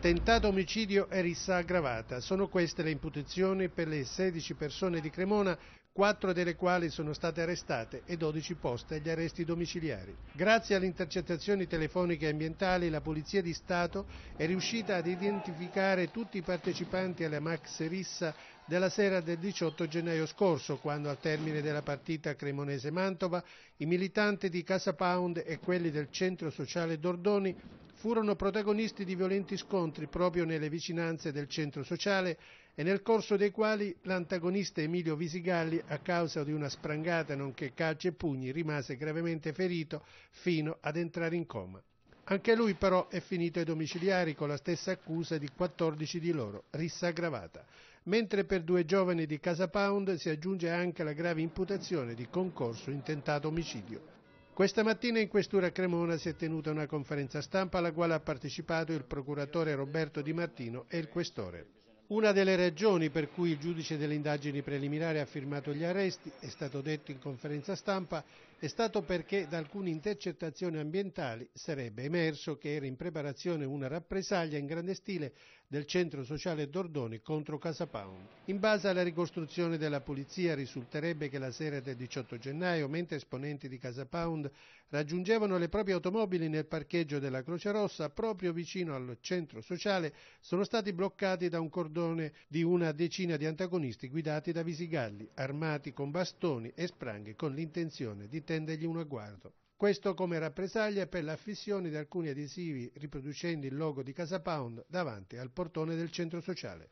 tentato omicidio e rissa aggravata. Sono queste le imputazioni per le 16 persone di Cremona, 4 delle quali sono state arrestate e 12 poste agli arresti domiciliari. Grazie alle intercettazioni telefoniche e ambientali, la Polizia di Stato è riuscita ad identificare tutti i partecipanti alla Max Rissa della sera del 18 gennaio scorso, quando al termine della partita Cremonese-Mantova i militanti di Casa Pound e quelli del centro sociale Dordoni furono protagonisti di violenti scontri proprio nelle vicinanze del centro sociale e nel corso dei quali l'antagonista Emilio Visigalli, a causa di una sprangata nonché calci e pugni, rimase gravemente ferito fino ad entrare in coma. Anche lui però è finito ai domiciliari con la stessa accusa di 14 di loro, rissa aggravata mentre per due giovani di Casa Pound si aggiunge anche la grave imputazione di concorso intentato omicidio. Questa mattina in questura Cremona si è tenuta una conferenza stampa alla quale ha partecipato il procuratore Roberto Di Martino e il questore. Una delle ragioni per cui il giudice delle indagini preliminari ha firmato gli arresti, è stato detto in conferenza stampa, è stato perché da alcune intercettazioni ambientali sarebbe emerso che era in preparazione una rappresaglia in grande stile del centro sociale Dordoni contro Casa Pound. In base alla ricostruzione della polizia risulterebbe che la sera del 18 gennaio, mentre esponenti di Casa Pound raggiungevano le proprie automobili nel parcheggio della Croce Rossa, proprio vicino al centro sociale, sono stati bloccati da un cordone cordone di una decina di antagonisti guidati da Visigalli, armati con bastoni e spranghe con l'intenzione di tendergli uno agguato. Questo come rappresaglia per l'affissione di alcuni adesivi riproducendo il logo di Casa Pound davanti al portone del centro sociale.